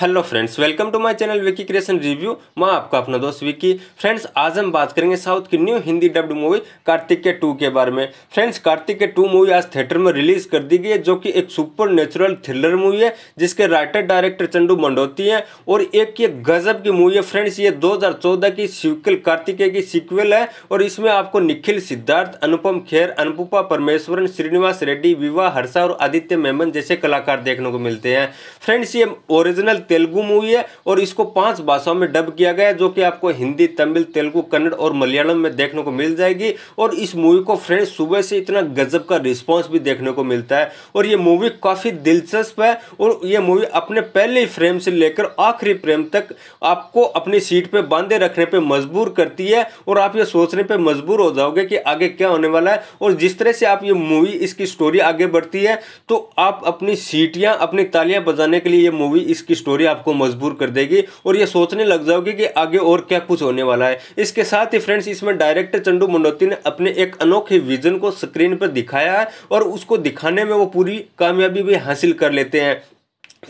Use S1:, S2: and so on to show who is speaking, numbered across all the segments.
S1: hello friends welcome to my channel Vicky creation review मैं आपका अपना दोस्त विकी फ्रेंड्स आज हम बात करेंगे साउथ की new Hindi dubbed movie Karthikeya two के बारे में friends Karthikeya two movie आज थिएटर में रिलीज कर दी गई है जो कि एक सुपर नेचुरल थ्रिलर मूवी है जिसके राइटर डायरेक्टर चंडू मंडोती है और एक ये गजब की मूवी है फ्रेंड्स ये दो की सीक्वल कार्तिकेय की सीक्वल है और इसमें आपको निखिल सिद्धार्थ अनुपम खेर अनुपा परमेश्वरन श्रीनिवास रेड्डी विवाह हर्षा और आदित्य मेमन जैसे कलाकार देखने को मिलते हैं फ्रेंड्स ये ओरिजिनल तेलुगु मूवी है और इसको पांच भाषाओं में डब किया गया है जो कि आपको हिंदी तमिल तेलुगु कन्नड़ और मलयालम में देखने को मिल जाएगी और इस मूवी को फ्रेंड सुबह से इतना गजब का रिस्पॉन्स भी देखने को मिलता है और ये मूवी काफ़ी दिलचस्प है और ये मूवी अपने पहले फ्रेम से लेकर आखिरी फ्रेम तक आपको अपनी सीट पर बांधे रखने पर मजबूर करती है और आप ये सोचने पर मजबूर हो जाओगे कि आगे क्या होने वाला है और जिस तरह से आप ये मूवी इसकी स्टोरी आगे बढ़ती है तो आप अपनी सीटियां अपनी तालियां बजाने के लिए ये मूवी इसकी स्टोरी स्टोरी आपको मजबूर कर देगी और ये सोचने लग जाओगे कि आगे और क्या कुछ होने वाला है इसके साथ ही फ्रेंड्स इसमें डायरेक्टर चंडू मंडोती ने अपने एक अनोखे विजन को स्क्रीन पर दिखाया है और उसको दिखाने में वो पूरी कामयाबी भी हासिल कर लेते हैं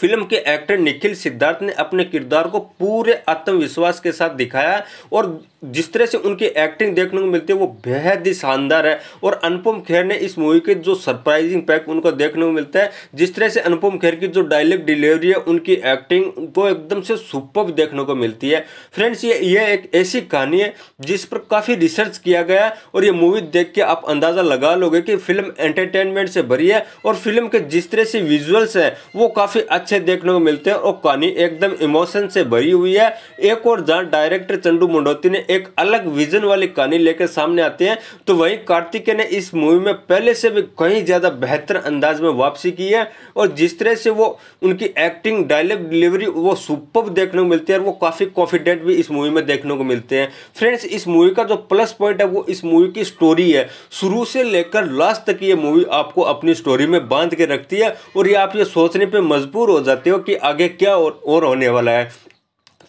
S1: फिल्म के एक्टर निखिल सिद्धार्थ ने अपने किरदार को पूरे आत्मविश्वास के साथ दिखाया और जिस तरह से उनकी एक्टिंग देखने को मिलती है वो बेहद ही शानदार है और अनुपम खेर ने इस मूवी के जो सरप्राइजिंग पैक उनको देखने को मिलता है जिस तरह से अनुपम खेर की जो डायलॉग डिलीवरी है उनकी एक्टिंग वो एकदम से सुपर देखने को मिलती है फ्रेंड्स ये ये एक ऐसी कहानी है जिस पर काफ़ी रिसर्च किया गया और ये मूवी देख के आप अंदाज़ा लगा लोगे कि फिल्म एंटरटेनमेंट से भरी है और फिल्म के जिस तरह से विजुअल्स हैं वो काफ़ी अच्छे देखने को मिलते हैं और कहानी एकदम इमोशन से भरी हुई है एक और जहां डायरेक्टर चंडू मुंडोती ने एक अलग विजन वाली कहानी लेकर सामने आती है तो वहीं कार्तिके ने इस मूवी में पहले से भी कहीं ज़्यादा बेहतर अंदाज में वापसी की है और जिस तरह से वो उनकी एक्टिंग डायलॉग डिलीवरी वो सुपर देखने को मिलती है और वो काफ़ी कॉन्फिडेंट भी इस मूवी में देखने को मिलते हैं फ्रेंड्स इस मूवी का जो प्लस पॉइंट है वो इस मूवी की स्टोरी है शुरू से लेकर लास्ट तक ये मूवी आपको अपनी स्टोरी में बांध के रखती है और ये आप ये सोचने पर मजबूर हो जाते हो कि आगे क्या और, और होने वाला है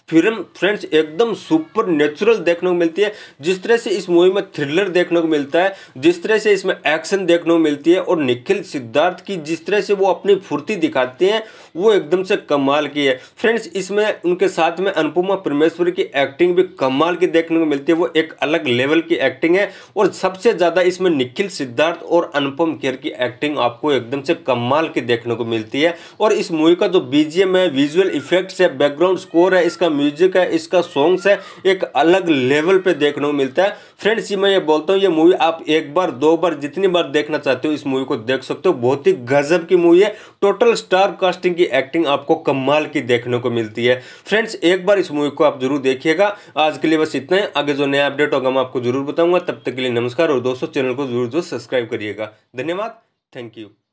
S1: फिल्म फ्रेंड्स एकदम सुपर नेचुरल देखने को मिलती है जिस तरह से इस मूवी में थ्रिलर देखने को मिलता है जिस तरह से इसमें एक्शन देखने को मिलती है और निखिल सिद्धार्थ की जिस तरह से वो अपनी फुर्ती दिखाते हैं वो एकदम से कमाल की है फ्रेंड्स इसमें उनके साथ में अनुपमा परमेश्वर की एक्टिंग भी कमाल की देखने को मिलती है वो एक अलग लेवल की एक्टिंग है और सबसे ज़्यादा इसमें निखिल सिद्धार्थ और अनुपम खेर की एक्टिंग आपको एकदम से कमाल की देखने को मिलती है और इस मूवी का जो बीजीएम है विजुअल इफेक्ट्स है बैकग्राउंड स्कोर है इसका म्यूजिक है इसका सॉन्ग्स है एक अलग लेवल पे देखने को मिलता है फ्रेंड्स मैं ये बोलता हूँ ये मूवी आप एक बार दो बार जितनी बार देखना चाहते हो इस मूवी को देख सकते हो बहुत ही गजब की मूवी है टोटल स्टार कास्टिंग की एक्टिंग आपको कमाल की देखने को मिलती है फ्रेंड्स एक बार इस मूवी को आप जरूर देखिएगा आज के लिए बस इतना ही आगे जो नया अपडेट होगा मैं आपको जरूर बताऊंगा तब तक के लिए नमस्कार और दोस्तों चैनल को जरूर जरूर सब्सक्राइब करिएगा धन्यवाद थैंक यू